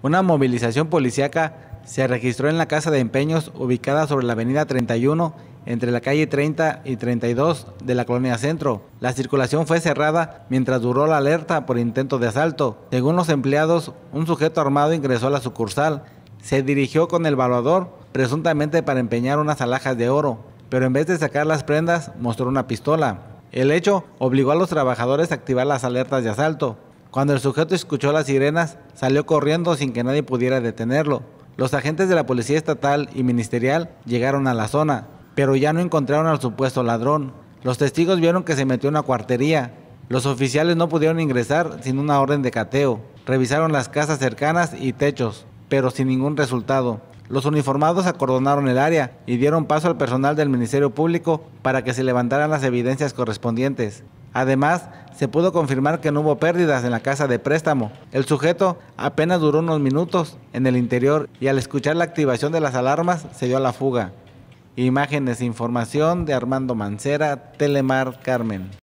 Una movilización policíaca se registró en la Casa de Empeños ubicada sobre la avenida 31 entre la calle 30 y 32 de la colonia Centro. La circulación fue cerrada mientras duró la alerta por intento de asalto. Según los empleados, un sujeto armado ingresó a la sucursal, se dirigió con el valuador, presuntamente para empeñar unas alhajas de oro, pero en vez de sacar las prendas mostró una pistola. El hecho obligó a los trabajadores a activar las alertas de asalto. Cuando el sujeto escuchó las sirenas, salió corriendo sin que nadie pudiera detenerlo. Los agentes de la Policía Estatal y Ministerial llegaron a la zona, pero ya no encontraron al supuesto ladrón. Los testigos vieron que se metió en una cuartería. Los oficiales no pudieron ingresar sin una orden de cateo. Revisaron las casas cercanas y techos, pero sin ningún resultado. Los uniformados acordonaron el área y dieron paso al personal del Ministerio Público para que se levantaran las evidencias correspondientes. Además, se pudo confirmar que no hubo pérdidas en la casa de préstamo. El sujeto apenas duró unos minutos en el interior y al escuchar la activación de las alarmas se dio a la fuga. Imágenes e información de Armando Mancera, Telemar Carmen.